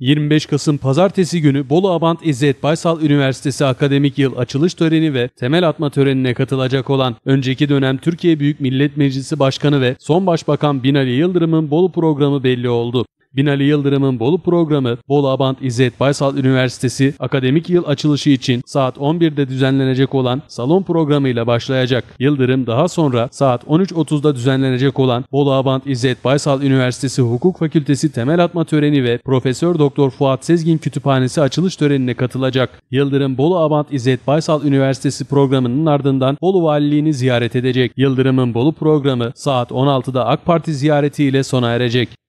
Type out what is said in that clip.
25 Kasım Pazartesi günü Bolu Abant İzzet Baysal Üniversitesi akademik yıl açılış töreni ve temel atma törenine katılacak olan önceki dönem Türkiye Büyük Millet Meclisi Başkanı ve son Başbakan Binali Yıldırım'ın Bolu programı belli oldu. Binali Yıldırım'ın Bolu programı Bolu Abant İzzet Baysal Üniversitesi akademik yıl açılışı için saat 11'de düzenlenecek olan salon programıyla başlayacak. Yıldırım daha sonra saat 13.30'da düzenlenecek olan Bolu Abant İzzet Baysal Üniversitesi Hukuk Fakültesi temel atma töreni ve Profesör Doktor Fuat Sezgin Kütüphanesi açılış törenine katılacak. Yıldırım Bolu Abant İzzet Baysal Üniversitesi programının ardından Bolu Valiliğini ziyaret edecek. Yıldırım'ın Bolu programı saat 16'da AK Parti ziyaretiyle sona erecek.